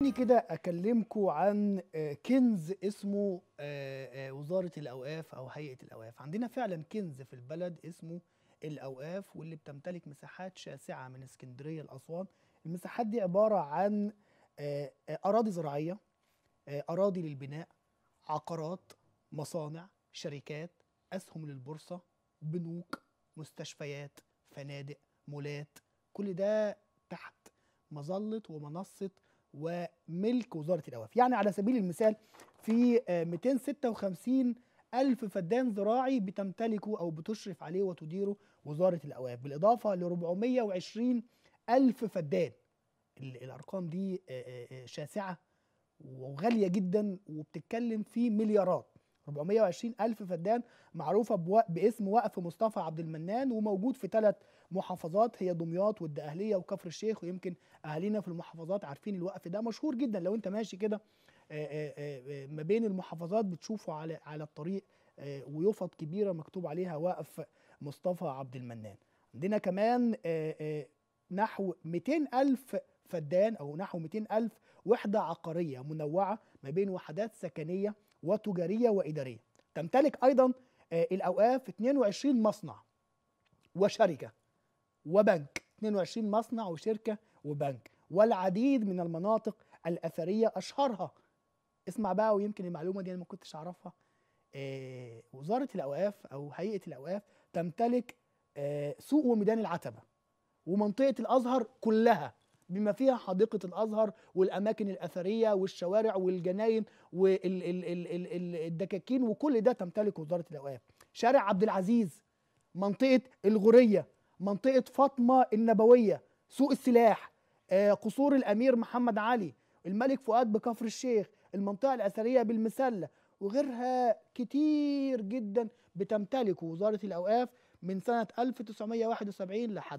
خليني كده اكلمكم عن آه، كنز اسمه آه، آه، وزاره الاوقاف او هيئه الاوقاف عندنا فعلا كنز في البلد اسمه الاوقاف واللي بتمتلك مساحات شاسعه من اسكندريه لاسوان المساحات دي عباره عن اراضي زراعيه اراضي للبناء عقارات مصانع شركات اسهم للبورصه بنوك مستشفيات فنادق مولات كل ده تحت مظله ومنصه وملك وزاره الاواف يعني على سبيل المثال في 256 آه، ألف فدان زراعي بتمتلكه أو بتشرف عليه وتديره وزارة الأواف بالإضافة ل 420 ألف فدان الأرقام دي آه، آه، شاسعة وغالية جدا وبتتكلم في مليارات 420 ألف فدان معروفة باسم وقف مصطفى عبد المنان وموجود في ثلاث محافظات هي دمياط والدقهلية وكفر الشيخ ويمكن أهالينا في المحافظات عارفين الوقف ده مشهور جدا لو أنت ماشي كده ما بين المحافظات بتشوفه على على الطريق ويفط كبيرة مكتوب عليها وقف مصطفى عبد المنان عندنا كمان نحو 200 ألف فدان أو نحو 200 ألف وحدة عقارية منوعة ما بين وحدات سكنية وتجارية وإدارية تمتلك أيضا آه، الأوقاف 22 مصنع وشركة وبنك 22 مصنع وشركة وبنك والعديد من المناطق الأثرية أشهرها اسمع بقى ويمكن المعلومة دي أنا ما كنتش أعرفها آه، وزارة الأوقاف أو هيئة الأوقاف تمتلك آه، سوق وميدان العتبة ومنطقة الأزهر كلها بما فيها حديقة الأزهر والأماكن الأثرية والشوارع والجناين والدكاكين وكل ده تمتلكه وزارة الأوقاف شارع عبد العزيز منطقة الغورية منطقة فاطمة النبوية سوق السلاح آه، قصور الأمير محمد علي الملك فؤاد بكفر الشيخ المنطقة الأثرية بالمسلة وغيرها كتير جدا بتمتلكه وزارة الأوقاف من سنة 1971 لحد